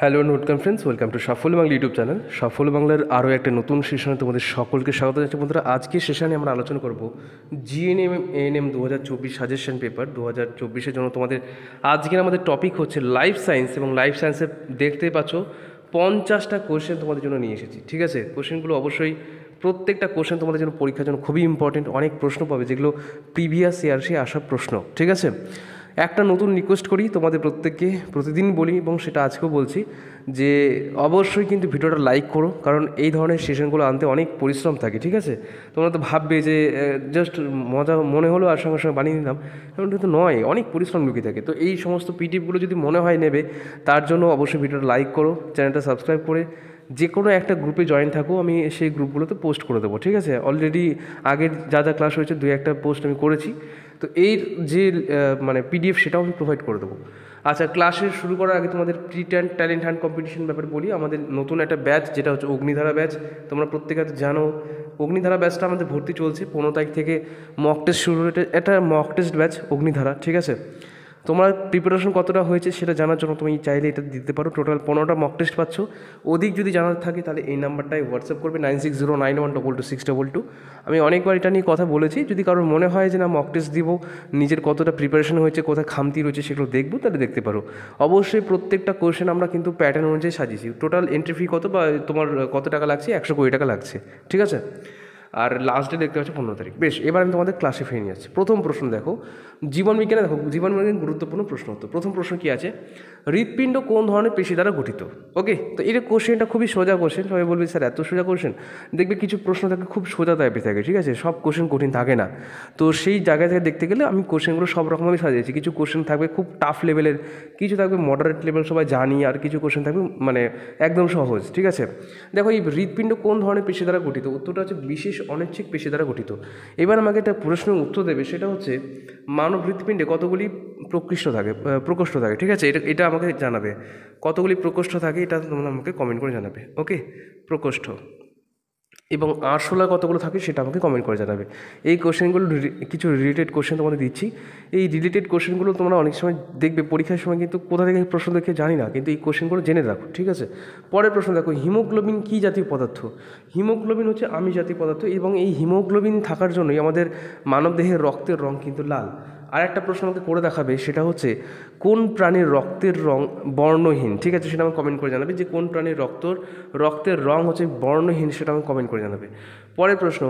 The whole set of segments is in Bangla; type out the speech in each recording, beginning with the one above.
hello welcome friends welcome to Safal Bangla YouTube channel Safal বাংলার আরও একটা নতুন সেশনে তোমাদের সকলকে স্বাগত জানাচ্ছি বন্ধুরা আজকে সেশনে আমরা আলোচনা করব জিএনএম এম দু হাজার চব্বিশ সাজেশন পেপার দু হাজার চব্বিশের জন্য তোমাদের আজকের আমাদের টপিক হচ্ছে লাইফ সায়েন্স এবং লাইফ সায়েন্সে দেখতে পাচ্ছ পঞ্চাশটা কোশ্চেন তোমাদের জন্য নিয়ে এসেছি ঠিক আছে কোশ্চেনগুলো অবশ্যই প্রত্যেকটা কোশ্চেন তোমাদের জন্য পরীক্ষার জন্য খুবই ইম্পর্টেন্ট অনেক প্রশ্ন পাবে যেগুলো প্রিভিয়াস ইয়ার সে আসা প্রশ্ন ঠিক আছে একটা নতুন রিকোয়েস্ট করি তোমাদের প্রত্যেককে প্রতিদিন বলি এবং সেটা আজকেও বলছি যে অবশ্যই কিন্তু ভিডিওটা লাইক করো কারণ এই ধরনের সেশনগুলো আনতে অনেক পরিশ্রম থাকে ঠিক আছে তোমরা তো ভাববে যে জাস্ট মজা মনে হলো আর সঙ্গে সঙ্গে বানিয়ে নিলাম এমন কিন্তু নয় অনেক পরিশ্রম লুকিয়ে থাকে তো এই সমস্ত পিটিপগুলো যদি মনে হয় নেবে তার জন্য অবশ্যই ভিডিওটা লাইক করো চ্যানেলটা সাবস্ক্রাইব করে যে কোনো একটা গ্রুপে জয়েন থাকো আমি সেই গ্রুপগুলোতে পোস্ট করে দেবো ঠিক আছে অলরেডি আগের যা যা ক্লাস হয়েছে দুই একটা পোস্ট আমি করেছি তো এই যে মানে পিডিএফ সেটাও আমি প্রোভাইড করে দেবো আচ্ছা ক্লাসে শুরু করার আগে তোমাদের প্রি ট্যান্ট ট্যালেন্ট হ্যান্ড কম্পিটিশন ব্যাপারে বলি আমাদের নতুন একটা ব্যাচ যেটা হচ্ছে অগ্নিধারা ব্যাচ তোমরা প্রত্যেকে জানো অগ্নিধারা ব্যাচটা আমাদের ভর্তি চলছে পনেরো তারিখ থেকে মক টেস্ট শুরু হয়েছে এটা মক টেস্ট ব্যাচ অগ্নিধারা ঠিক আছে তোমার প্রিপারেশন কতটা হয়েছে সেটা জানার জন্য তুমি চাইলে এটা দিতে পারো টোটাল পনেরোটা মক টেস্ট পাচ্ছ অধিক যদি জানার থাকে তাহলে এই নাম্বারটায় হোয়াটসঅ্যাপ করবে nine six zero nine one double two six double two আমি অনেকবার এটা নিয়ে কথা বলেছি যদি কারোর মনে হয় যে না মক টেস্ট দিব নিজের কতটা প্রিপারেশন হয়েছে কোথায় খামতি রয়েছে সেগুলো দেখবো তাহলে দেখতে পারো অবশ্যই প্রত্যেকটা কোয়েশন আমরা কিন্তু প্যাটার্ন অনুযায়ী সাজিয়েছি টোটাল এন্ট্রি ফি কত বা তোমার কত টাকা লাগছে একশো কুড়ি টাকা লাগছে ঠিক আছে আর লাস্ট ডে দেখতে পাচ্ছি পনেরো তারিখ বেশ এবার আমি তোমাদের ক্লাসে ফিরে নিয়ে যাচ্ছি প্রথম প্রশ্ন দেখো জীবনবিজ্ঞানের দেখো জীবনবিজ্ঞান গুরুত্বপূর্ণ প্রশ্ন হতো প্রথম প্রশ্ন কী আছে হৃৎপিণ্ড কোন ধরনের পেশি দ্বারা গঠিত ওকে তো এটা কোশ্চেনটা খুবই সোজা কোশ্চেন সবাই বলবে স্যার এত সোজা কোশ্চেন দেখবে কিছু প্রশ্ন থাকে খুব সোজা টাইপে থাকে ঠিক আছে সব কোশ্চেন কঠিন থাকে না তো সেই জায়গা থেকে দেখতে গেলে আমি কোশ্চেনগুলো সব রকম সাজিয়েছি কিছু কোশ্চেন থাকবে খুব টাফ লেভেলের কিছু থাকবে মডারেট লেভেল সবাই জানি আর কিছু কোশ্চেন থাকবে মানে একদম সহজ ঠিক আছে দেখো এই হৃৎপিণ্ড কোন ধরনের পেশি দ্বারা গঠিত উত্তরটা হচ্ছে বিশেষ অনিচ্ছিক পেশি দ্বারা গঠিত এবার আমাকে একটা প্রশ্নের উত্তর দেবে সেটা হচ্ছে মানব হৃৎপিণ্ডে কতগুলি প্রকৃষ্ট থাকে প্রকোষ্ঠ থাকে ঠিক আছে এটা এটা আমাকে জানাবে কতগুলি প্রকোষ্ঠ থাকে এটা তোমরা আমাকে কমেন্ট করে জানাবে ওকে প্রকোষ্ঠ এবং আরশোলা কতগুলো থাকে সেটা আমাকে কমেন্ট করে জানাবে এই কোশ্চেনগুলো কিছু রিলেটেড কোশ্চেন তোমাদের দিচ্ছি এই রিলেটেড কোশ্চেনগুলো তোমরা অনেক সময় দেখবে পরীক্ষার সময় কিন্তু কোথা থেকে প্রশ্ন দেখে জানি না কিন্তু এই কোশ্চেনগুলো জেনে রাখো ঠিক আছে পরের প্রশ্ন দেখো হিমোগ্লোবিন কী জাতীয় পদার্থ হিমোগ্লোবিন হচ্ছে আমি জাতীয় পদার্থ এবং এই হিমোগ্লোবিন থাকার জন্যই আমাদের মানবদেহের রক্তের রং কিন্তু লাল আর একটা প্রশ্ন আমাকে করে দেখাবে সেটা হচ্ছে কোন প্রাণীর রক্তের রং বর্ণহীন ঠিক আছে সেটা আমাকে কমেন্ট করে জানাবে যে কোন প্রাণীর রক্তর রক্তের রং হচ্ছে বর্ণহীন সেটা আমাকে কমেন্ট করে জানাবে পরের প্রশ্ন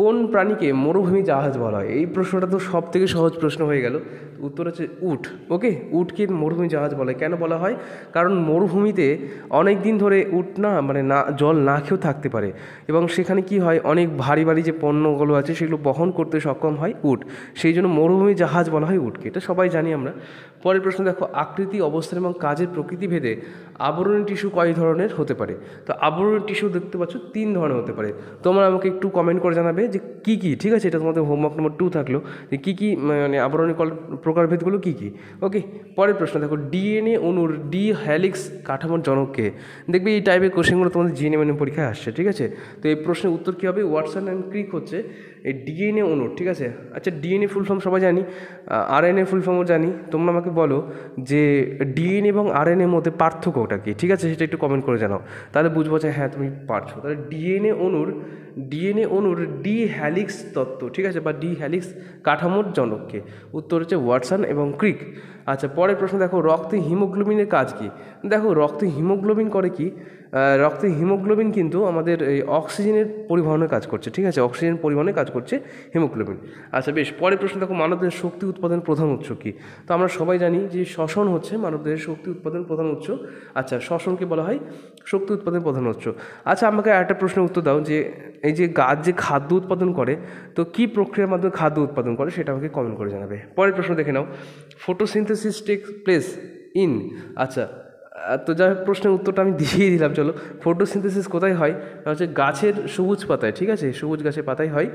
কোন প্রাণীকে মরুভূমি জাহাজ বলা হয় এই প্রশ্নটা তো সব থেকে সহজ প্রশ্ন হয়ে গেল উত্তর হচ্ছে উট ওকে উটকে মরুভূমি জাহাজ বলে কেন বলা হয় কারণ মরুভূমিতে অনেক দিন ধরে উট না মানে না জল না খেয়েও থাকতে পারে এবং সেখানে কি হয় অনেক ভারী ভারী যে পণ্যগুলো আছে সেগুলো বহন করতে সক্ষম হয় উট সেই জন্য মরুভূমি জাহাজ বলা হয় উটকে এটা সবাই জানি আমরা পরের প্রশ্ন দেখো আকৃতি অবস্থান এবং কাজের প্রকৃতি ভেদে আবরণী টিস্যু কয় ধরনের হতে পারে তো আবরণী টিস্যু দেখতে পাচ্ছ তিন ধরনের হতে পারে তোমরা আমাকে একটু কমেন্ট করে জানাবে যে কী কী ঠিক আছে এটা তোমাদের হোমওয়ার্ক নম্বর টু থাকলো যে কী কী মানে আবরণী কল প্রকারভেদগুলো কী কী ওকে পরের প্রশ্ন দেখো ডিএনএ অনুর ডি হ্যালিক্স কাঠামোর জনককে দেখবে এই টাইপের কোশ্চেনগুলো তোমাদের জিএনএম মানে পরীক্ষায় আসছে ঠিক আছে তো এই প্রশ্নের উত্তর কী হবে ওয়াটসন অ্যান্ড ক্রিক হচ্ছে এই ডিএনএ অনুর ঠিক আছে আচ্ছা ডিএনএ ফুল ফর্ম সবাই জানি আরএনএ ফুল ফর্মও জানি তোমরা আমাকে বলো যে ডিএনএ এবং এর মধ্যে পার্থক্যটা কী ঠিক আছে সেটা একটু কমেন্ট করে জানাও তাহলে বুঝবো যে হ্যাঁ তুমি পারছো তাহলে ডিএনএ অনুর ডিএনএ অনুর ডি হ্যালিক্স তত্ত্ব ঠিক আছে বা ডি হ্যালিক্স কাঠামোর জনককে উত্তর হচ্ছে ওয়াটসন এবং ক্রিক আচ্ছা পরের প্রশ্ন দেখো রক্তে হিমোগ্লোবিনের কাজ কী দেখো রক্তে হিমোগ্লোবিন করে কি রক্তে হিমোগ্লোবিন কিন্তু আমাদের এই অক্সিজেনের পরিবহনের কাজ করছে ঠিক আছে অক্সিজেন পরিবহনে কাজ করছে হিমোগ্লোবিন আচ্ছা বেশ পরের প্রশ্ন দেখো মানবদের শক্তি উৎপাদন প্রধান উৎস কী তো আমরা সবাই জানি যে শ্বসন হচ্ছে মানবদের শক্তি উৎপাদন প্রধান উৎস আচ্ছা শ্বসনকে বলা হয় শক্তি উৎপাদন প্রধান উৎস আচ্ছা আমাকে একটা প্রশ্নের উত্তর দাও যে এই যে গাছ যে খাদ্য উৎপাদন করে তো কি প্রক্রিয়ার মাধ্যমে খাদ্য উৎপাদন করে সেটা আমাকে কমেন্ট করে জানাবে পরের প্রশ্ন দেখে নাও ফটোসিনথেসিস টেক প্লেস ইন আচ্ছা তো যাই হোক প্রশ্নের উত্তরটা আমি দিয়েই দিলাম চলো ফটোসিনথেসিস কোথায় হয় হচ্ছে গাছের সবুজ পাতায় ঠিক আছে সবুজ গাছের পাতায় হয়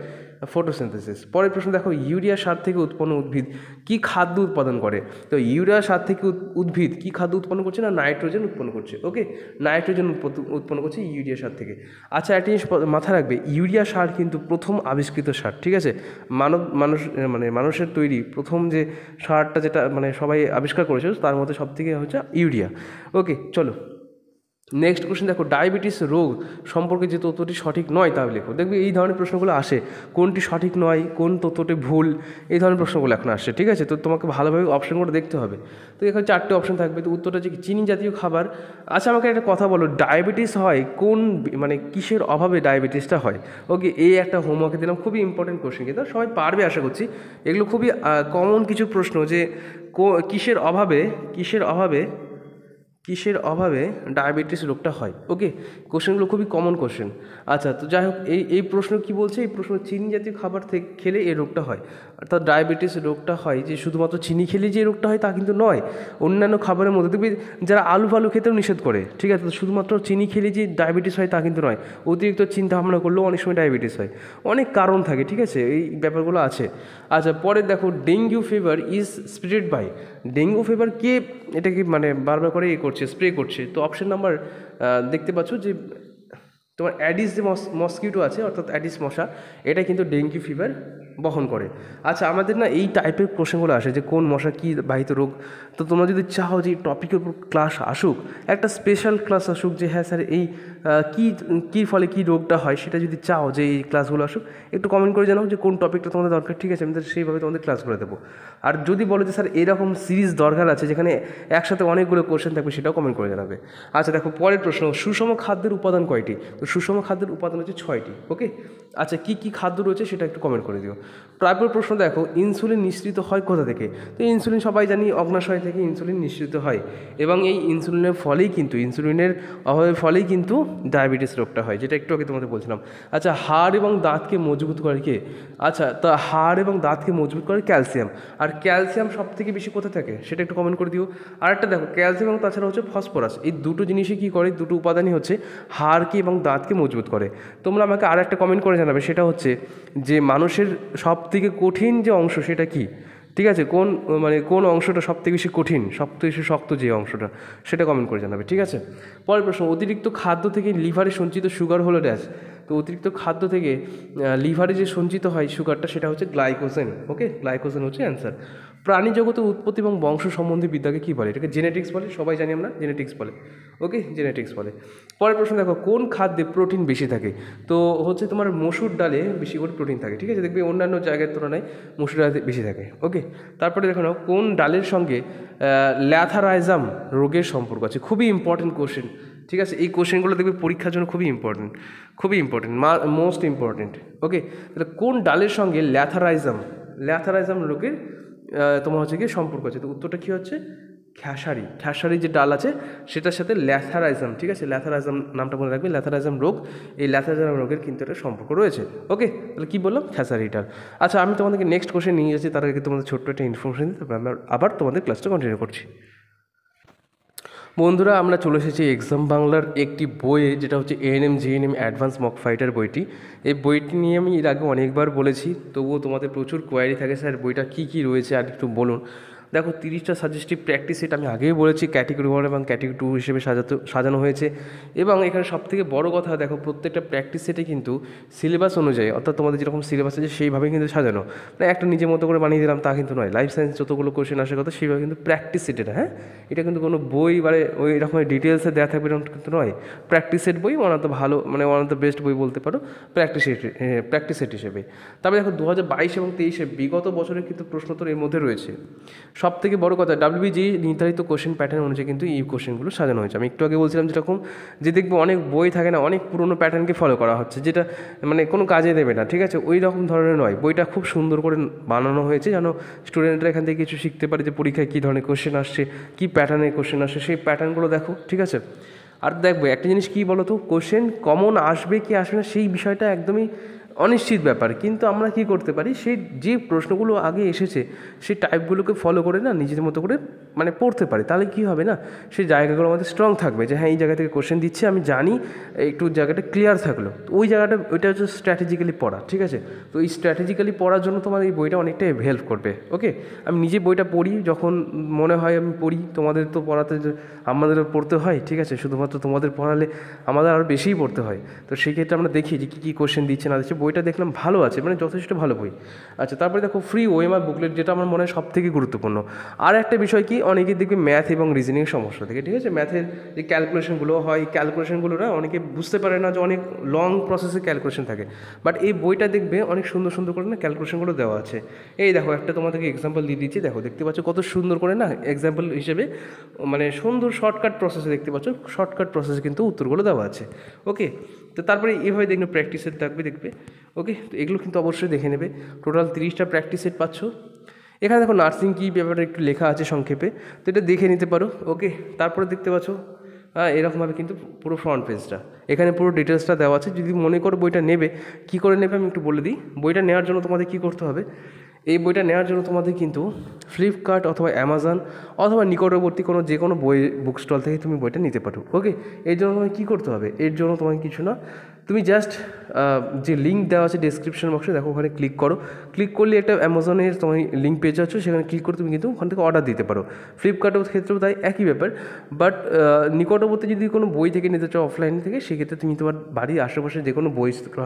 ফটোসিনথেসিস পরের প্রশ্ন দেখো ইউরিয়া সার থেকে উৎপন্ন উদ্ভিদ কি খাদ্য উৎপাদন করে তো ইউরিয়া সার থেকে উদ্ভিদ কি খাদ্য উৎপন্ন করছে না নাইট্রোজেন উৎপন্ন করছে ওকে নাইট্রোজেন উৎপন্ন করছে ইউরিয়া সার থেকে আচ্ছা একটা জিনিস মাথায় রাখবে ইউরিয়া সার কিন্তু প্রথম আবিষ্কৃত সার ঠিক আছে মানব মানুষ মানে মানুষের তৈরি প্রথম যে সারটা যেটা মানে সবাই আবিষ্কার করেছে তার মধ্যে সবথেকে হচ্ছে ইউরিয়া ওকে চলো নেক্সট কোশ্চেন দেখো ডায়াবেটিস রোগ সম্পর্কে যে তথ্যটি সঠিক নয় তা লেখো দেখবে এই ধরনের প্রশ্নগুলো আসে কোনটি সঠিক নয় কোন তথ্যটি ভুল এই ধরনের প্রশ্নগুলো এখন আসে ঠিক আছে তো তোমাকে ভালোভাবে অপশানগুলো দেখতে হবে তো এখানে চারটে অপশান থাকবে তো উত্তরটা হচ্ছে চিনি জাতীয় খাবার আচ্ছা আমাকে একটা কথা বলো ডায়াবেটিস হয় কোন মানে কিসের অভাবে ডায়াবেটিসটা হয় ওকে এই একটা হোমওয়ার্কে দিলাম খুবই ইম্পর্টেন্ট কোশ্চেন কিন্তু সবাই পারবে আশা করছি এগুলো খুবই কমন কিছু প্রশ্ন যে কিসের অভাবে কিসের অভাবে কিসের অভাবে ডায়াবেটিস রোগটা হয় ওকে কোশ্চেনগুলো খুবই কমন কোশ্চেন আচ্ছা তো যাই হোক এই এই প্রশ্ন কি বলছে এই প্রশ্ন চিনি জাতীয় খাবার থেকে খেলে এই রোগটা হয় অর্থাৎ ডায়াবেটিস রোগটা হয় যে শুধুমাত্র চিনি খেলে যে রোগটা হয় তা কিন্তু নয় অন্যান্য খাবারের মধ্যে দেখবি যারা আলু ফালু খেতেও নিষেধ করে ঠিক আছে তো শুধুমাত্র চিনি খেলে যে ডায়াবেটিস হয় তা কিন্তু নয় অতিরিক্ত চিন্তা ভাবনা করলেও অনেক সময় ডায়াবেটিস হয় অনেক কারণ থাকে ঠিক আছে এই ব্যাপারগুলো আছে আচ্ছা পরে দেখো dengue fever is spread by dengue fever কে এটাকে মানে বারবার করে এ করছে স্প্রে করছে তো অপশন নাম্বার দেখতে পাচ্ছ যে তোমার অ্যাডিস যে মস্কিউটো আছে অর্থাৎ অ্যাডিস মশা এটা কিন্তু ডেঙ্গি ফিভার বহন করে আচ্ছা আমাদের না এই টাইপের প্রশ্নগুলো আসে যে কোন মশা কী বাহিত রোগ তো তোমরা যদি চাও যে টপিকের উপর ক্লাস আসুক একটা স্পেশাল ক্লাস আসুক যে হ্যাঁ স্যার এই কী কী ফলে কী রোগটা হয় সেটা যদি চাও যে এই ক্লাসগুলো আসুক একটু কমেন্ট করে জানাও যে কোন টপিকটা তোমাদের দরকার ঠিক আছে আমি তাহলে সেইভাবে তোমাদের ক্লাস করে দেবো আর যদি বলো যে স্যার এরকম সিরিজ দরকার আছে যেখানে একসাথে অনেকগুলো কোশ্চেন থাকবে সেটাও কমেন্ট করে জানাবে আচ্ছা দেখো পরের প্রশ্ন সুষম খাদ্যের উপাদান কয়টি তো সুষম খাদ্যের উপাদান হচ্ছে ছয়টি ওকে আচ্ছা কী কী খাদ্য রয়েছে সেটা একটু কমেন্ট করে দিও তারপর প্রশ্ন দেখো ইনসুলিন নিঃসৃত হয় কোথা থেকে তো ইনসুলিন সবাই জানি অগ্নাশয় থেকে ইনসুলিন নিঃসৃত হয় এবং এই ইনসুলিনের ফলেই কিন্তু ইনসুলিনের অভাবের ফলেই কিন্তু ডায়াবেটিস রোগটা হয় যেটা একটু আগে তোমাদের বলছিলাম আচ্ছা হাড় এবং দাঁতকে মজবুত করে কে আচ্ছা তা হাড় এবং দাঁতকে মজবুত করে ক্যালসিয়াম আর ক্যালসিয়াম সব থেকে বেশি কোথায় থাকে সেটা একটু কমেন্ট করে দিও আর একটা দেখো ক্যালসিয়াম এবং তাছাড়া হচ্ছে ফসফরাস এই দুটো জিনিসই কী করে দুটো উপাদানই হচ্ছে হাড়কে এবং দাঁতকে মজবুত করে তোমরা আমাকে আর একটা কমেন্ট করে জানাবে সেটা হচ্ছে যে মানুষের সব থেকে কঠিন যে অংশ সেটা কি ঠিক আছে কোন মানে কোন অংশটা সবথেকে বেশি কঠিন সবথেকে বেশি শক্ত যে অংশটা সেটা কমেন্ট করে জানাবে ঠিক আছে পরের প্রশ্ন অতিরিক্ত খাদ্য থেকে লিভারে সঞ্চিত সুগার হলো ড্যাশ তো অতিরিক্ত খাদ্য থেকে লিভারে যে সঞ্চিত হয় সুগারটা সেটা হচ্ছে গ্লাইকোজেন ওকে গ্লাইকোজেন হচ্ছে অ্যান্সার প্রাণী জগতে উৎপত্তি এবং বংশ সম্বন্ধে বিদ্যাকে কী বলে এটাকে জেনেটিক্স বলে সবাই জানি আমরা জেনেটিক্স বলে ওকে জেনেটিক্স বলে পরের প্রশ্ন দেখো কোন খাদ্যে প্রোটিন বেশি থাকে তো হচ্ছে তোমার মসুর ডালে বেশি করে প্রোটিন থাকে ঠিক আছে দেখবে অন্যান্য জায়গার তুলনায় মসুর ডালে বেশি থাকে ওকে তারপরে দেখো নাও কোন ডালের সঙ্গে ল্যাথারাইজাম রোগের সম্পর্ক আছে খুবই ইম্পর্টেন্ট কোশ্চেন ঠিক আছে এই কোশ্চেনগুলো দেখবে পরীক্ষার জন্য খুবই ইম্পর্টেন্ট খুবই ইম্পর্টেন্ট মোস্ট ইম্পর্টেন্ট ওকে তাহলে কোন ডালের সঙ্গে ল্যাথারাইজাম ল্যাথারাইজাম রোগের তোমার হচ্ছে গিয়ে সম্পর্ক আছে তো উত্তরটা কী হচ্ছে খ্যাসারি খ্যাসারি যে ডাল আছে সেটার সাথে ল্যাথারাইজম ঠিক আছে ল্যাথারাইজম নামটা মনে রাখবে ল্যাথারাইজম রোগ এই ল্যাথারাইজম রোগের কিন্তু একটা সম্পর্ক রয়েছে ওকে তাহলে কী বললাম খ্যাসারি ডাল আচ্ছা আমি তোমাদেরকে নেক্সট কোশ্চেন নিয়ে যাচ্ছি তার আগে তোমাদের ছোট্ট একটা ইনফরমেশন দিই তারপর আমরা আবার তোমাদের ক্লাসটা কন্টিনিউ করছি বন্ধুরা আমরা চলে এসেছি এক্সাম বাংলার একটি বইয়ে যেটা হচ্ছে ANM GNM advance mock fighter বইটি এই বইটি নিয়ে আমি এর আগে অনেকবার বলেছি তবুও তোমাদের প্রচুর কোয়ারি থাকে স্যার বইটা কী কী রয়েছে আর একটু বলুন দেখো তিরিশটা সাজেস্টিভ প্র্যাকটিস সেট আমি আগেই বলেছি ক্যাটেগরি ওয়ান এবং ক্যাটেগরি টু হিসেবে সাজাতে সাজানো হয়েছে এবং এখানে সবথেকে বড় কথা দেখো প্রত্যেকটা প্র্যাকটিস সেটে কিন্তু সিলেবাস অনুযায়ী অর্থাৎ তোমাদের যেরকম সিলেবাস আছে সেইভাবে কিন্তু সাজানো মানে একটা নিজের মতো করে বানিয়ে দিলাম তা কিন্তু নয় লাইফ সায়েন্স যতগুলো কোশ্চেন আসার কথা সেইভাবে কিন্তু প্র্যাকটিস সেট হ্যাঁ এটা কিন্তু কোনো বই বা মানে ওই রকম ডিটেলসে দেওয়া থাকবে এরকম কিন্তু নয় প্র্যাকটিস সেট বই ওয়ান অফ দ্য ভালো মানে ওয়ান অফ দ্য বেস্ট বই বলতে পারো প্র্যাকটিস সেট প্র্যাকটিস সেট হিসেবে তারপরে দেখো দু হাজার বাইশ এবং তেইশে বিগত বছরের কিন্তু প্রশ্নোত্তর এর মধ্যে রয়েছে সব থেকে বড় কথা যে নির্ধারিত কোশ্চেন প্যাটার্ন অনুযায়ী কিন্তু এই কোশ্চেনগুলো সাজানো হয়েছে আমি একটু আগে বলছিলাম যেরকম যে দেখবো অনেক বই থাকে না অনেক পুরনো প্যাটার্নকে ফলো করা হচ্ছে যেটা মানে কোনো কাজে দেবে না ঠিক আছে ওই রকম ধরনের নয় বইটা খুব সুন্দর করে বানানো হয়েছে যেন স্টুডেন্টরা এখান থেকে কিছু শিখতে পারে যে পরীক্ষায় কী ধরনের কোশ্চেন আসছে কী প্যাটার্নের কোশ্চেন আসছে সেই প্যাটার্নগুলো দেখো ঠিক আছে আর দেখবো একটা জিনিস কী বলো তো কোশ্চেন কমন আসবে কি আসবে না সেই বিষয়টা একদমই অনিশ্চিত ব্যাপার কিন্তু আমরা কি করতে পারি সেই যে প্রশ্নগুলো আগে এসেছে সেই টাইপগুলোকে ফলো করে না নিজের মতো করে মানে পড়তে পারি তাহলে কি হবে না সেই জায়গাগুলো আমাদের স্ট্রং থাকবে যে হ্যাঁ এই জায়গা থেকে কোশ্চেন দিচ্ছে আমি জানি একটু জায়গাটা ক্লিয়ার থাকলো তো ওই জায়গাটা ওইটা হচ্ছে স্ট্র্যাটেজিক্যালি পড়া ঠিক আছে তো এই স্ট্র্যাটেজিক্যালি পড়ার জন্য তোমার এই বইটা অনেকটাই হেল্প করবে ওকে আমি নিজে বইটা পড়ি যখন মনে হয় আমি পড়ি তোমাদের তো পড়াতে আমাদেরও পড়তে হয় ঠিক আছে শুধুমাত্র তোমাদের পড়ালে আমাদের আরও বেশিই পড়তে হয় তো সেই ক্ষেত্রে আমরা দেখি যে কী কী কোশ্চেন দিচ্ছে না দিচ্ছে বই বইটা দেখলাম ভালো আছে মানে যথেষ্ট ভালো বই আচ্ছা তারপরে দেখো ফ্রি ওএমআর বুকলেট যেটা আমার মনে হয় সব থেকে গুরুত্বপূর্ণ আর একটা বিষয় কি অনেকে দেখবে ম্যাথ এবং রিজনিং সমস্যা থেকে ঠিক আছে ম্যাথের যে ক্যালকুলেশনগুলো হয় ক্যালকুলেশনগুলো না অনেকে বুঝতে পারে না যে অনেক লং প্রসেসে ক্যালকুলেশন থাকে বাট এই বইটা দেখবে অনেক সুন্দর সুন্দর করে না ক্যালকুলেশনগুলো দেওয়া আছে এই দেখো একটা তোমাদেরকে এক্সাম্পল দিয়ে দিচ্ছি দেখো দেখতে পাচ্ছ কত সুন্দর করে না এক্সাম্পল হিসেবে মানে সুন্দর শর্টকাট প্রসেসে দেখতে পাচ্ছ শর্টকাট প্রসেসে কিন্তু উত্তরগুলো দেওয়া আছে ওকে তো তারপরে এভাবে দেখবে প্র্যাকটিস সেট থাকবে দেখবে ওকে তো এগুলো কিন্তু অবশ্যই দেখে নেবে টোটাল তিরিশটা প্র্যাকটিস সেট পাচ্ছ এখানে দেখো নার্সিং কী ব্যাপারে একটু লেখা আছে সংক্ষেপে তো এটা দেখে নিতে পারো ওকে তারপরে দেখতে পাচ্ছ হ্যাঁ এরকমভাবে কিন্তু পুরো ফ্রন্ট পেজটা এখানে পুরো ডিটেলসটা দেওয়া আছে যদি মনে করো বইটা নেবে কী করে নেবে আমি একটু বলে দিই বইটা নেওয়ার জন্য তোমাদের কী করতে হবে এই বইটা নেওয়ার জন্য তোমাদের কিন্তু ফ্লিপকার্ট অথবা অ্যামাজন অথবা নিকটবর্তী কোনো যে কোনো বই বুক স্টল থেকে তুমি বইটা নিতে পারো ওকে এর জন্য তোমাকে কী করতে হবে এর জন্য তোমাকে কিছু না তুমি জাস্ট যে লিঙ্ক দেওয়া আছে ডিসক্রিপশন বক্সে দেখো ওখানে ক্লিক করো ক্লিক করলে একটা অ্যামাজনের তোমার লিঙ্ক পেয়ে যাচ্ছ সেখানে ক্লিক করে তুমি কিন্তু ওখান থেকে অর্ডার দিতে পারো ফ্লিপকার্টের ক্ষেত্রেও তাই একই ব্যাপার বাট নিকটবর্তী যদি কোনো বই থেকে নিতে চাও অফলাইন থেকে সেক্ষেত্রে তুমি তোমার বাড়ির আশেপাশে যে কোনো বই স্টল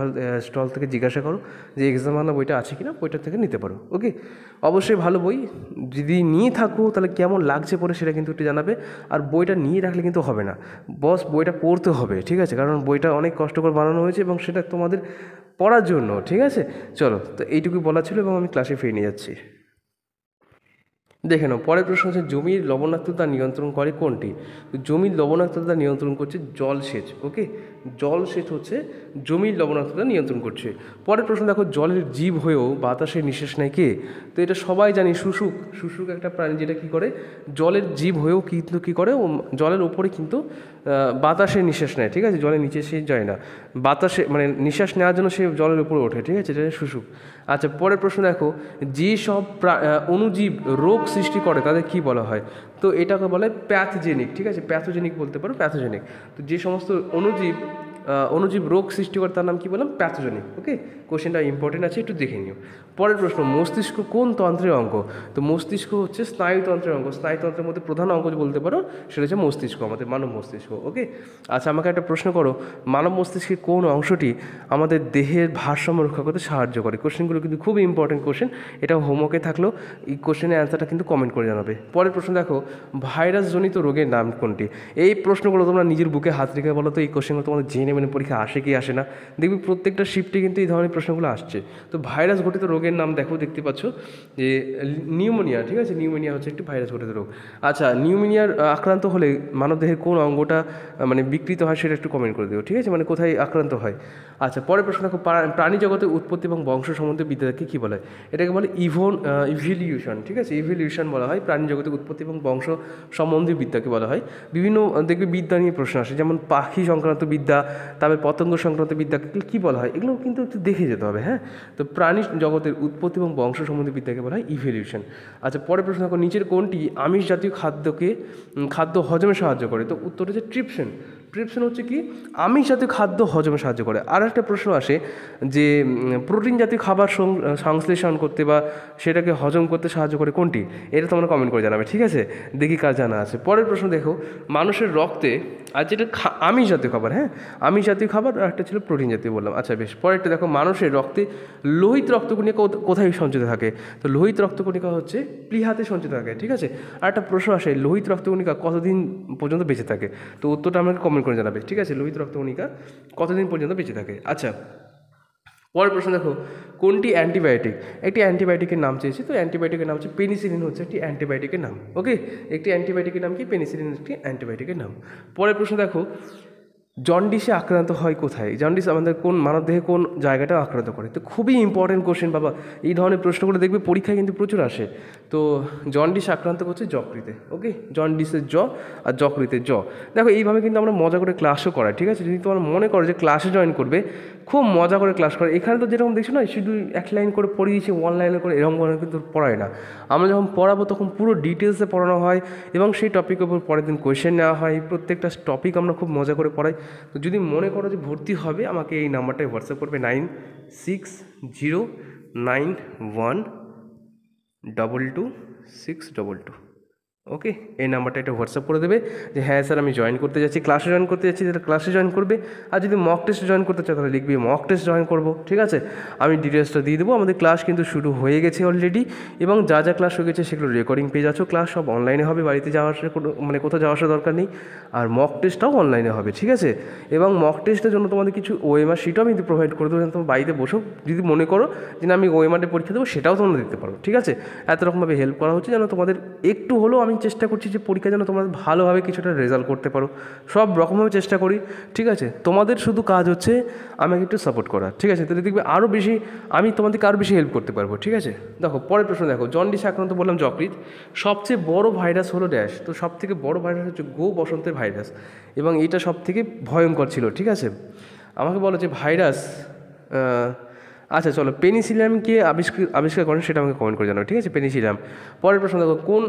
স্টল থেকে জিজ্ঞাসা করো যে এক্সামওয়ালা বইটা আছে কি না বইটা থেকে নিতে পারো ওকে অবশ্যই ভালো বই যদি নিয়ে থাকো তাহলে কেমন লাগছে পরে সেটা কিন্তু একটু জানাবে আর বইটা নিয়ে রাখলে কিন্তু হবে না বস বইটা পড়তে হবে ঠিক আছে কারণ বইটা অনেক কষ্টকর বানানো পড়ানো হয়েছে এবং সেটা তোমাদের পড়ার জন্য ঠিক আছে চলো তো এইটুকু বলা ছিল এবং আমি ক্লাসে ফিরে নিয়ে যাচ্ছি দেখে নাও পরের প্রশ্ন হচ্ছে জমির লবণাক্ততা নিয়ন্ত্রণ করে কোনটি জমির লবণাক্ততা নিয়ন্ত্রণ করছে জলসেচ ওকে জলসেচ হচ্ছে জমির লবণাক্ততা নিয়ন্ত্রণ করছে পরের প্রশ্ন দেখো জলের জীব হয়েও বাতাসে নিঃশ্বাস নেয় কে তো এটা সবাই জানি শুশুক শুশুক একটা প্রাণী যেটা কি করে জলের জীব হয়েও কিন্তু কি করে জলের ওপরে কিন্তু বাতাসে নিঃশ্বাস নেয় ঠিক আছে জলের নিচে সে যায় না বাতাসে মানে নিঃশ্বাস নেওয়ার জন্য সে জলের উপরে ওঠে ঠিক আছে এটা শুশুক আচ্ছা পরের প্রশ্ন দেখো যেসব প্রা অনুজীব রোগ সৃষ্টি করে তাদের কি বলা হয় তো এটাকে বলে প্যাথজেনিক ঠিক আছে প্যাথোজেনিক বলতে পারো প্যাথোজেনিক তো যে সমস্ত অণুজীব অনুজীব রোগ সৃষ্টি করে তার নাম কি বললাম প্যাথোজেনিক ওকে কোশ্চেনটা ইম্পর্টেন্ট আছে একটু দেখে নিও পরের প্রশ্ন মস্তিষ্ক কোন তন্ত্রের অঙ্গ তো মস্তিষ্ক হচ্ছে স্নায়ুতন্ত্রের অঙ্গ স্নায়ুতন্ত্রের মধ্যে প্রধান অঙ্গ বলতে পারো সেটা হচ্ছে মস্তিষ্ক আমাদের মানব মস্তিষ্ক ওকে আচ্ছা আমাকে একটা প্রশ্ন করো মানব মস্তিষ্কের কোন অংশটি আমাদের দেহের ভারসাম্য রক্ষা করতে সাহায্য করে কোশ্চেনগুলো কিন্তু খুব ইম্পর্টেন্ট কোশ্চেন এটা হোমওয়ার্কে থাকলেও এই কোশ্চেনের অ্যান্সারটা কিন্তু কমেন্ট করে জানাবে পরের প্রশ্ন দেখো ভাইরাসজনিত রোগের নাম কোনটি এই প্রশ্নগুলো তোমরা নিজের বুকে হাত রেখে বলো তো এই কোশ্চেনগুলো তোমাদের জেনে মানে পরীক্ষা আসে কি আসে না দেখবি প্রত্যেকটা শিফটে কিন্তু এই ধরনের প্রশ্নগুলো আসছে তো ভাইরাস ঘটিত রোগের নাম দেখো দেখতে পাচ্ছ যে নিউমোনিয়া ঠিক আছে নিউমোনিয়া হচ্ছে একটি ভাইরাস ঘটিত রোগ আচ্ছা নিউমোনিয়ার আক্রান্ত হলে মানবদেহের কোন অঙ্গটা মানে বিকৃত হয় সেটা একটু কমেন্ট করে দেবো ঠিক আছে মানে কোথায় আক্রান্ত হয় আচ্ছা পরের প্রশ্ন দেখো প্রাণী জগতের উৎপত্তি এবং বংশ সম্বন্ধে বিদ্যাকে কী বলে এটাকে বলে ইভন ইভিলিউশন ঠিক আছে ইভিলিউশন বলা হয় প্রাণী জগতের উৎপত্তি এবং বংশ সম্বন্ধে বিদ্যাকে বলা হয় বিভিন্ন দেখবে বিদ্যা নিয়ে প্রশ্ন আসে যেমন পাখি সংক্রান্ত বিদ্যা তারপরে পতঙ্গ সংক্রান্ত বিদ্যাকে কী বলা হয় এগুলো কিন্তু একটু দেখে যেতে হবে হ্যাঁ তো প্রাণী জগতের উৎপত্তি এবং বংশ সম্বন্ধে বিদ্যাকে বলা হয় ইভিলিউশন আচ্ছা পরের প্রশ্ন দেখো নিচের কোনটি আমিষ জাতীয় খাদ্যকে খাদ্য হজমে সাহায্য করে তো উত্তর হচ্ছে ট্রিপশন প্রিপশন হচ্ছে কি আমিষ জাতীয় খাদ্য হজমে সাহায্য করে আর একটা প্রশ্ন আসে যে প্রোটিন জাতীয় খাবার সংশ্লেষণ করতে বা সেটাকে হজম করতে সাহায্য করে কোনটি এটা তোমরা কমেন্ট করে জানাবে ঠিক আছে দেখি কার জানা আছে পরের প্রশ্ন দেখো মানুষের রক্তে আর যেটা আমিষ জাতীয় খাবার হ্যাঁ আমিষ জাতীয় খাবার আর একটা ছিল প্রোটিন জাতীয় বললাম আচ্ছা বেশ পরেরটা দেখো মানুষের রক্তে লোহিত রক্তকণিকা কোথায় সঞ্চিত থাকে তো লোহিত রক্তকণিকা হচ্ছে প্লিহাতে সঞ্চিত থাকে ঠিক আছে আর একটা প্রশ্ন আসে লোহিত রক্তকণিকা কতদিন পর্যন্ত বেঁচে থাকে তো উত্তরটা আমাকে কমেন্ট করে জানাবে ঠিক আছে লোহিত রক্তকণিকা কতদিন পর্যন্ত বেঁচে থাকে আচ্ছা পরের প্রশ্ন দেখো কোনটি অ্যান্টিবায়োটিক একটি অ্যান্টিবায়োটিকের নাম চেয়েছি তো অ্যান্টিবায়োটিকের নাম হচ্ছে পেনিসিলিন হচ্ছে একটি অ্যান্টিবায়োটিকের নাম ওকে একটি অ্যান্টিবায়োটিকের নাম কি পেনিসিলিন একটি অ্যান্টিবায়োটিকের নাম পরের প্রশ্ন দেখো জন্ডিসে আক্রান্ত হয় কোথায় জন্ডিস আমাদের কোন দেহে কোন জায়গাটা আক্রান্ত করে তো খুবই ইম্পর্টেন্ট কোশ্চেন বাবা এই ধরনের প্রশ্নগুলো দেখবে পরীক্ষায় কিন্তু প্রচুর আসে তো জন্ডিস আক্রান্ত করছে যকৃতে ওকে জন্ডিসের জ আর যকৃতের জ দেখো এইভাবে কিন্তু আমরা মজা করে ক্লাসও করাই ঠিক আছে যদি তোমার মনে করো যে ক্লাসে জয়েন করবে খুব মজা করে ক্লাস করে এখানে তো যেরকম দেখছো না শুধু এক লাইন করে পড়িয়ে দিয়েছে ওয়ান লাইনে করে এরকম করে কিন্তু পড়ায় না আমরা যখন পড়াবো তখন পুরো ডিটেলসে পড়ানো হয় এবং সেই টপিকের উপর পরের দিন কোয়েশ্চেন নেওয়া হয় প্রত্যেকটা টপিক আমরা খুব মজা করে পড়াই তো যদি মনে করো যে ভর্তি হবে আমাকে এই নাম্বারটায় হোয়াটসঅ্যাপ করবে nine six zero nine one double two six double two okay এই নাম্বারটা একটা হোয়াটসঅ্যাপ করে দেবে যে হ্যাঁ স্যার আমি জয়েন করতে যাচ্ছি ক্লাসে জয়েন করতে যাচ্ছি তাহলে ক্লাসে জয়েন করবে আর যদি মক টেস্ট জয়েন করতে চাও তাহলে লিখবি মক টেস্ট জয়েন করবো ঠিক আছে আমি ডিটেলসটা দিয়ে দেবো আমাদের ক্লাস কিন্তু শুরু হয়ে গেছে অলরেডি এবং যা যা ক্লাস হয়ে গেছে সেগুলো রেকর্ডিং পেয়ে যাচ্ছ ক্লাস সব অনলাইনে হবে বাড়িতে যাওয়া আসার কোনো মানে কোথাও যাওয়া আসার দরকার নেই আর মক টেস্টটাও অনলাইনে হবে ঠিক আছে এবং মক টেস্টের জন্য তোমাদের কিছু ওএমআর শিটও আমি প্রোভাইড করে দেবো তোমার বাড়িতে বসো যদি মনে করো যে না আমি ওএমআরটে পরীক্ষা দেবো সেটাও তোমরা দিতে পারো ঠিক আছে এত রকমভাবে হেল্প করা হচ্ছে যেন তোমাদের একটু হলেও আমি আমি চেষ্টা করছি যে পরীক্ষা যেন তোমরা ভালোভাবে কিছুটা রেজাল্ট করতে পারো সব রকমভাবে চেষ্টা করি ঠিক আছে তোমাদের শুধু কাজ হচ্ছে আমাকে একটু সাপোর্ট করা ঠিক আছে তাহলে দেখবে আরও বেশি আমি তোমাদেরকে আরও বেশি হেল্প করতে পারবো ঠিক আছে দেখো পরের প্রশ্ন দেখো জন্ডিস আক্রান্ত বললাম যকৃত সবচেয়ে বড় ভাইরাস হলো ড্যাশ তো সব থেকে বড় ভাইরাস হচ্ছে গো বসন্তের ভাইরাস এবং এটা সবথেকে ভয়ঙ্কর ছিল ঠিক আছে আমাকে বলো যে ভাইরাস আচ্ছা চলো পেনিসিলামকে কে আবিষ্কার আবিষ্কার করেন সেটা আমাকে কমেন্ট করে জানাও ঠিক আছে পেনিসিলাম পরের প্রশ্ন দেখো কোন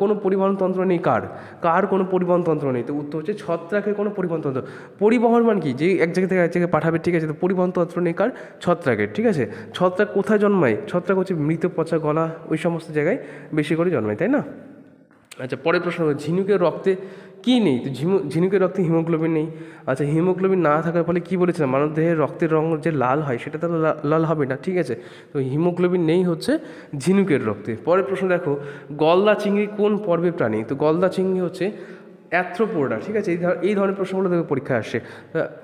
কোনো পরিবহন তন্ত্র নেই কার কার কোনো পরিবহন তন্ত্র নেই তো উত্তর হচ্ছে ছত্রাকের কোনো পরিবহন তন্ত্র পরিবহন মান কি যে এক জায়গা থেকে এক জায়গায় পাঠাবে ঠিক আছে তো পরিবহন তন্ত্র নেই কার ছত্রাকের ঠিক আছে ছত্রাক কোথায় জন্মায় ছত্রাক হচ্ছে মৃত পচা গলা ওই সমস্ত জায়গায় বেশি করে জন্মায় তাই না আচ্ছা পরের প্রশ্ন ঝিনুকের রক্তে কী নেই তো ঝিমু ঝিনুকের রক্তে হিমোগ্লোবিন নেই আচ্ছা হিমোগ্লোবিন না থাকার ফলে কী বলেছিলাম মানব দেহের রক্তের রঙ যে লাল হয় সেটা তো লাল হবে না ঠিক আছে তো হিমোগ্লোবিন নেই হচ্ছে ঝিনুকের রক্তে পরের প্রশ্ন দেখো গলদা চিংড়ি কোন পর্বে প্রাণী তো গলদা চিংড়ি হচ্ছে অ্যাথ্রোপোডা ঠিক আছে এই ধর এই ধরনের প্রশ্নগুলো দেখো পরীক্ষা আসে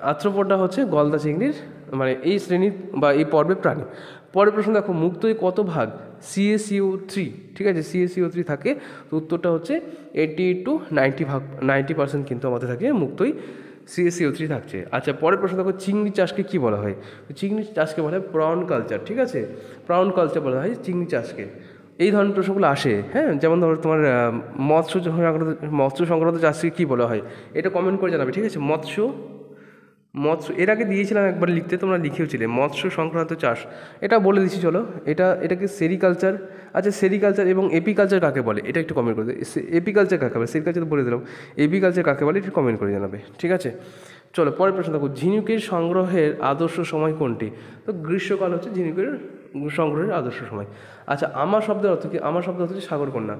অ্যাথ্রোপোর্ডা হচ্ছে গলদা চিংড়ির মানে এই শ্রেণীর বা এই পর্বে প্রাণী পরের প্রশ্ন দেখো মুক্তই কত ভাগ সিএসিও থ্রি e ঠিক আছে সিএসিও থ্রি e থাকে তো উত্তরটা হচ্ছে এইটি টু নাইনটি ভাগ নাইনটি পার্সেন্ট কিন্তু আমাদের থাকে মুক্তই সিএসিও থ্রি e থাকছে আচ্ছা পরের প্রশ্ন দেখো চিংড়ি চাষকে কী বলা হয় চিংড়ি চাষকে বলা হয় প্রাউন কালচার ঠিক আছে প্রাউন কালচার বলা হয় চিংড়ি চাষকে এই ধরনের প্রশ্নগুলো আসে হ্যাঁ যেমন ধরো তোমার মৎস্য সংক্রান্ত মৎস্য সংক্রান্ত চাষকে কী বলা হয় এটা কমেন্ট করে জানাবে ঠিক আছে মৎস্য মৎস্য এর আগে দিয়েছিলাম একবার লিখতে তোমরা লিখেওছিলে মৎস্য সংক্রান্ত চাষ এটা বলে দিচ্ছি চলো এটা এটাকে সেরিকালচার আচ্ছা সেরিকালচার এবং এপিকালচার কাকে বলে এটা একটু কমেন্ট করে দেবে এপিকালচার কাকে বলে সেরিকালচার বলে দিলাম এপিকালচার কাকে বলে একটু কমেন্ট করে জানাবে ঠিক আছে চলো পরের প্রশ্ন দেখো ঝিনুকের সংগ্রহের আদর্শ সময় কোনটি তো গ্রীষ্মকাল হচ্ছে ঝিনুকের সংগ্রহের আদর্শ সময় আচ্ছা আমার শব্দের অর্থ কি আমার শব্দ অর্থ হচ্ছে সাগরকন্যা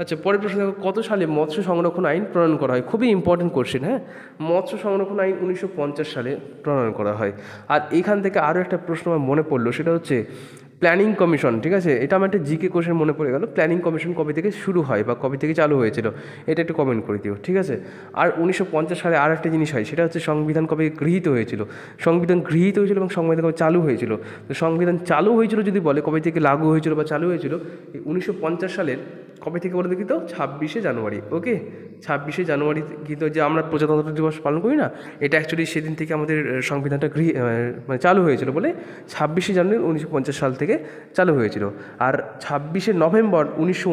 আচ্ছা পরের প্রশ্ন দেখো কত সালে মৎস্য সংরক্ষণ আইন প্রণয়ন করা হয় খুবই ইম্পর্টেন্ট কোশ্চেন হ্যাঁ মৎস্য সংরক্ষণ আইন উনিশশো সালে প্রণয়ন করা হয় আর এখান থেকে আরও একটা প্রশ্ন আমার মনে পড়লো সেটা হচ্ছে প্ল্যানিং কমিশন ঠিক আছে এটা আমার একটা জিকে কোশ্চেন মনে পড়ে গেল প্ল্যানিং কমিশন কবে থেকে শুরু হয় বা কবে থেকে চালু হয়েছিল এটা একটু কমেন্ট করে দিও ঠিক আছে আর উনিশশো সালে আর একটা জিনিস হয় সেটা হচ্ছে সংবিধান কবে গৃহীত হয়েছিল সংবিধান গৃহীত হয়েছিল এবং সংবিধান কবে চালু হয়েছিল তো সংবিধান চালু হয়েছিল যদি বলে কবে থেকে লাগু হয়েছিল বা চালু হয়েছিল উনিশশো সালের কবে থেকে বলে দেখি তো ছাব্বিশে জানুয়ারি ওকে ছাব্বিশে জানুয়ারি কিন্তু যে আমরা প্রজাতন্ত্র দিবস পালন করি না এটা অ্যাকচুয়ালি সেদিন থেকে আমাদের সংবিধানটা গৃহ মানে চালু হয়েছিল বলে ছাব্বিশে জানুয়ারি উনিশশো সাল থেকে চালু হয়েছিল আর ছাব্বিশে নভেম্বর উনিশশো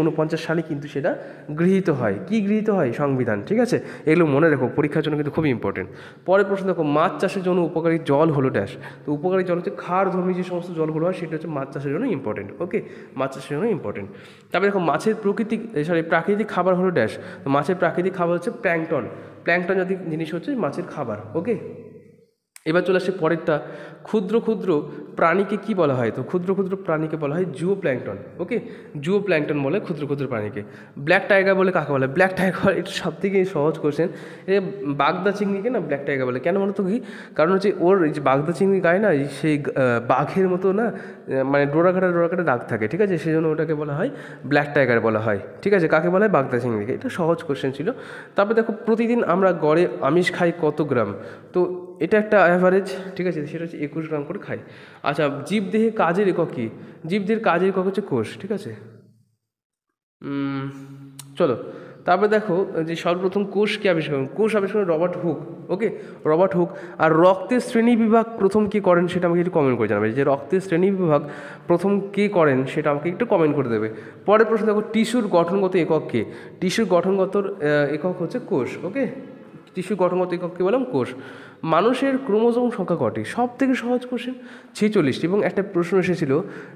সালে কিন্তু সেটা গৃহীত হয় কি গৃহীত হয় সংবিধান ঠিক আছে এগুলো মনে রেখো পরীক্ষার জন্য কিন্তু খুব ইম্পর্টেন্ট পরের প্রশ্ন দেখো মাছ চাষের জন্য উপকারী জল হলো ড্যাশ তো উপকারী জল হচ্ছে ধর্মী যে সমস্ত জলগুলো হয় সেটা হচ্ছে মাছ চাষের জন্য ইম্পর্টেন্ট ওকে মাছ চাষের জন্য ইম্পর্টেন্ট তারপরে দেখো মাছের প্রকৃতি প্রকৃতিক সরি প্রাকৃতিক খাবার হলো ড্যাশ মাছের প্রাকৃতিক খাবার হচ্ছে প্ল্যাংটন প্ল্যাংটন জাতীয় জিনিস হচ্ছে মাছের খাবার ওকে এবার চলে আসে পরেরটা ক্ষুদ্র ক্ষুদ্র প্রাণীকে কি বলা হয় তো ক্ষুদ্র ক্ষুদ্র প্রাণীকে বলা হয় জুও প্ল্যাংটন ওকে জুও প্ল্যাংটন বলে ক্ষুদ্র ক্ষুদ্র প্রাণীকে ব্ল্যাক টাইগার বলে কাকে বলে ব্ল্যাক টাইগার এটা সব থেকে সহজ কোশ্চেন এ বাগদা চিংড়িকে না ব্ল্যাক টাইগার বলে কেন বলতো কি কারণ হচ্ছে ওর এই যে বাগদা চিংড়ি গায়ে না সেই বাঘের মতো না মানে ডোরাঘাটা ডোরাঘাটা দাগ থাকে ঠিক আছে সেই জন্য ওটাকে বলা হয় ব্ল্যাক টাইগার বলা হয় ঠিক আছে কাকে বলা হয় বাগদা চিংড়িকে এটা সহজ কোশ্চেন ছিল তারপরে দেখো প্রতিদিন আমরা গড়ে আমিষ খাই কত গ্রাম তো এটা একটা অ্যাভারেজ ঠিক আছে সেটা হচ্ছে একুশ গ্রাম করে খায় আচ্ছা জীবদেহে কাজের একক কী জীবদেহের কাজের একক হচ্ছে কোষ ঠিক আছে চলো তারপরে দেখো যে সর্বপ্রথম কোষ কী আবিষ্কার কোষ আবিষ্কার Robert Hooke okay Robert Hooke আর রক্তের শ্রেণী বিভাগ প্রথম কী করেন সেটা আমাকে একটু কমেন্ট করে জানাবে যে রক্তের শ্রেণী বিভাগ প্রথম কে করেন সেটা আমাকে একটু কমেন্ট করে দেবে পরের প্রশ্ন দেখো টিস্যুর গঠনগত একক কে টিস্যুর গঠনগত একক হচ্ছে কোষ ওকে টিস্যুর গঠনগত একক কী বললাম কোষ মানুষের ক্রোমোজোম সংখ্যা কটি সব থেকে সহজ কোশ্চেন ছেচল্লিশটি এবং একটা প্রশ্ন এসেছিল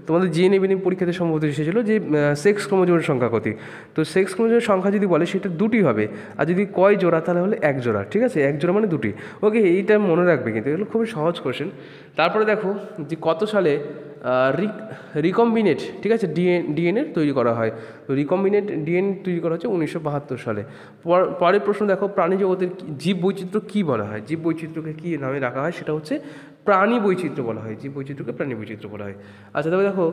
তোমাদের জিএনএ বিএনএ পরীক্ষাতে সম্ভবত এসেছিল যে সেক্স ক্রোমোজোমের সংখ্যা কটি তো সেক্স ক্রোমোজোমের সংখ্যা যদি বলে সেটা দুটি হবে আর যদি কয় জোড়া তাহলে হলে এক জোড়া ঠিক আছে এক জোড়া মানে দুটি ওকে এইটা মনে রাখবে কিন্তু এগুলো খুবই সহজ কোশ্চেন তারপরে দেখো যে কত সালে রিক রিকম্বিনেট ঠিক আছে ডিএন ডিএনএ তৈরি করা হয় তো রিকম্বিনেট ডিএনএ তৈরি করা হচ্ছে উনিশশো সালে পরের প্রশ্ন দেখো প্রাণী জগতের জীব বৈচিত্র্য কী বলা হয় জীব বৈচিত্র্য বৈচিত্র্যকে কী নামে রাখা হয় সেটা হচ্ছে প্রাণী বৈচিত্র্য বলা হয় যে বৈচিত্র্যকে প্রাণী বৈচিত্র্য বলা হয় আচ্ছা তবে দেখো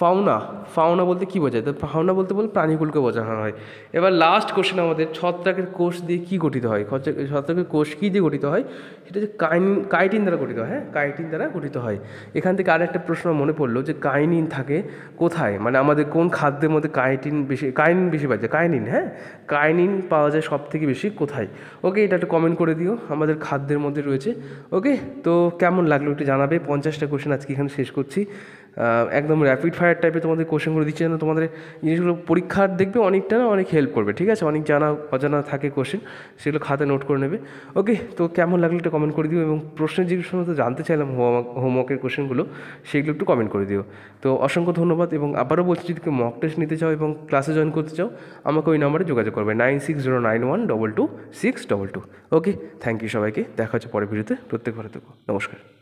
ফাউনা ফাউনা বলতে কী বোঝায় তো ফাউনা বলতে বলে প্রাণীকুলকে বোঝানো হয় এবার লাস্ট কোশ্চেন আমাদের ছত্রাকের কোষ দিয়ে কী গঠিত হয় ছত্রাকের কোষ কী দিয়ে গঠিত হয় সেটা হচ্ছে কাইনিন কাইটিন দ্বারা গঠিত হয় হ্যাঁ কাইটিন দ্বারা গঠিত হয় এখান থেকে আর একটা প্রশ্ন মনে পড়লো যে কাইনিন থাকে কোথায় মানে আমাদের কোন খাদ্যের মধ্যে কাইটিন বেশি কাইনিন বেশি পাওয়া যায় কাইনিন হ্যাঁ কাইনিন পাওয়া যায় সব থেকে বেশি কোথায় ওকে এটা একটা কমেন্ট করে দিও আমাদের খাদ্যের মধ্যে রয়েছে ওকে তো কেমন লাগলো একটু জানাবে পঞ্চাশটা কোশ্চেন আজকে এখানে শেষ করছি একদম র্যাপিড ফায়ার টাইপের তোমাদের কোশ্চেনগুলো দিচ্ছে যেন তোমাদের জিনিসগুলো পরীক্ষার দেখবে অনেকটা না অনেক হেল্প করবে ঠিক আছে অনেক জানা অজানা থাকে কোশ্চেন সেগুলো খাতে নোট করে নেবে ওকে তো কেমন লাগলো একটু কমেন্ট করে দিও এবং প্রশ্নের যে সমস্ত জানতে চাইলাম হোমওয়ার্কের কোশ্চেনগুলো সেগুলো একটু কমেন্ট করে দিও তো অসংখ্য ধন্যবাদ এবং আবারও বলছি যদি কেউ মক টেস্ট নিতে চাও এবং ক্লাসে জয়েন করতে চাও আমাকে ওই নাম্বারে যোগাযোগ করবে nine six zero nine one double two six double two okay thank you সবাইকে দেখা হচ্ছে পরের ভিডিওতে প্রত্যেক ভালো নমস্কার